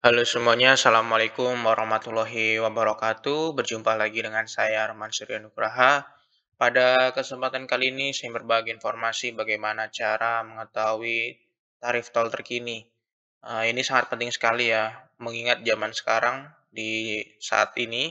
Halo semuanya, Assalamualaikum warahmatullahi wabarakatuh. Berjumpa lagi dengan saya Arman Surya Nugraha. Pada kesempatan kali ini saya berbagi informasi bagaimana cara mengetahui tarif tol terkini. Eh, ini sangat penting sekali ya, mengingat zaman sekarang di saat ini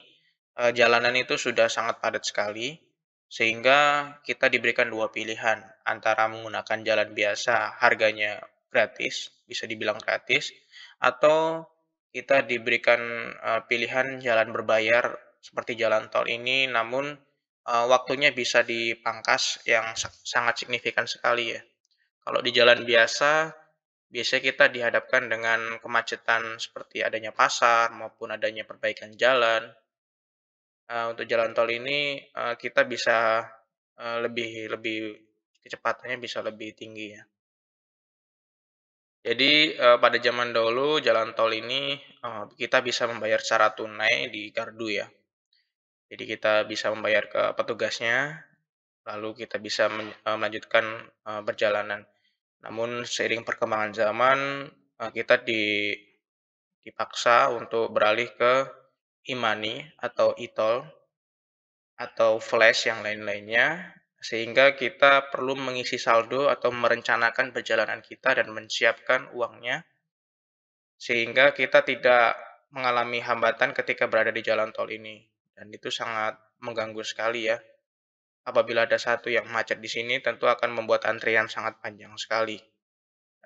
eh, jalanan itu sudah sangat padat sekali, sehingga kita diberikan dua pilihan antara menggunakan jalan biasa harganya gratis, bisa dibilang gratis, atau kita diberikan uh, pilihan jalan berbayar seperti jalan tol ini, namun uh, waktunya bisa dipangkas yang sangat signifikan sekali ya. Kalau di jalan biasa, biasanya kita dihadapkan dengan kemacetan seperti adanya pasar maupun adanya perbaikan jalan. Uh, untuk jalan tol ini uh, kita bisa uh, lebih lebih kecepatannya bisa lebih tinggi ya. Jadi uh, pada zaman dahulu jalan tol ini uh, kita bisa membayar secara tunai di gardu ya. Jadi kita bisa membayar ke petugasnya, lalu kita bisa men, eh, melanjutkan uh, perjalanan. Namun seiring perkembangan zaman uh, kita di, dipaksa untuk beralih ke e-money atau e-tol atau flash yang lain-lainnya sehingga kita perlu mengisi saldo atau merencanakan perjalanan kita dan menyiapkan uangnya sehingga kita tidak mengalami hambatan ketika berada di jalan tol ini dan itu sangat mengganggu sekali ya apabila ada satu yang macet di sini tentu akan membuat antrian sangat panjang sekali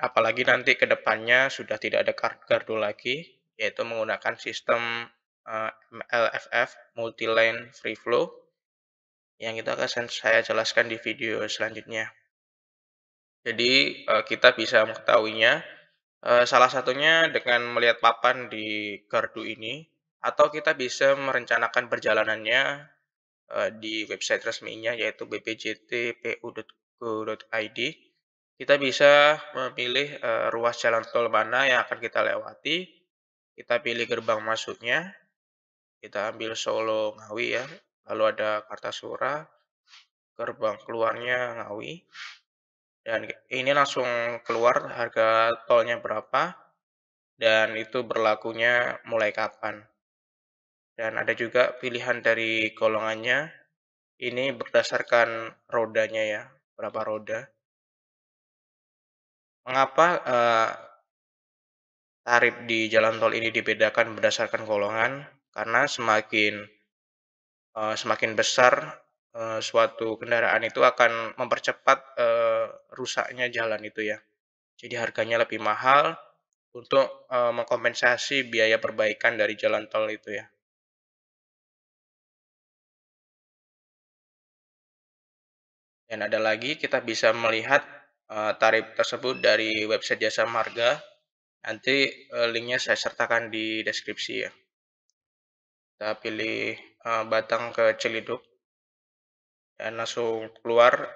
apalagi nanti ke depannya sudah tidak ada gardu lagi yaitu menggunakan sistem uh, eh, LFF multi lane free flow yang itu akan saya jelaskan di video selanjutnya. Jadi eh, kita bisa mengetahuinya eh, salah satunya dengan melihat papan di gardu ini atau kita bisa merencanakan perjalanannya eh, di website resminya yaitu bpjtpu.go.id. Kita bisa memilih ruas jalan tol mana yang akan kita lewati. Kita pilih gerbang masuknya. Kita ambil Solo Ngawi ya lalu ada Kartasura, gerbang keluarnya Ngawi, dan ini langsung keluar harga tolnya berapa, dan itu berlakunya mulai kapan. Dan ada juga pilihan dari golongannya, ini berdasarkan rodanya ya, berapa roda. Mengapa uh, tarif di jalan tol ini dibedakan berdasarkan golongan? Karena semakin uh, semakin besar uh, suatu kendaraan itu akan mempercepat uh, rusaknya jalan itu ya. Jadi harganya lebih mahal untuk uh, mengkompensasi biaya perbaikan dari jalan tol itu ya. Dan ada lagi kita bisa melihat uh, tarif tersebut dari website jasa marga. Nanti uh, linknya saya sertakan di deskripsi ya kita pilih uh, batang ke celiduk dan langsung keluar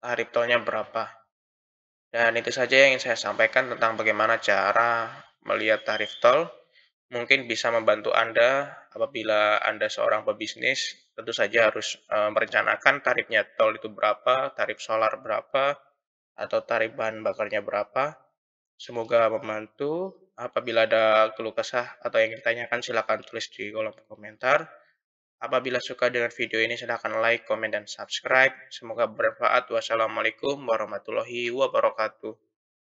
tarif tolnya berapa dan itu saja yang ingin saya sampaikan tentang bagaimana cara melihat tarif tol mungkin bisa membantu Anda apabila Anda seorang pebisnis tentu saja harus uh, merencanakan tarifnya tol itu berapa tarif solar berapa atau tarif bahan bakarnya berapa Semoga membantu. Apabila ada keluh kesah atau yang ditanyakan, silakan tulis di kolom komentar. Apabila suka dengan video ini, silahkan like, komen, dan subscribe. Semoga bermanfaat. Wassalamualaikum warahmatullahi wabarakatuh.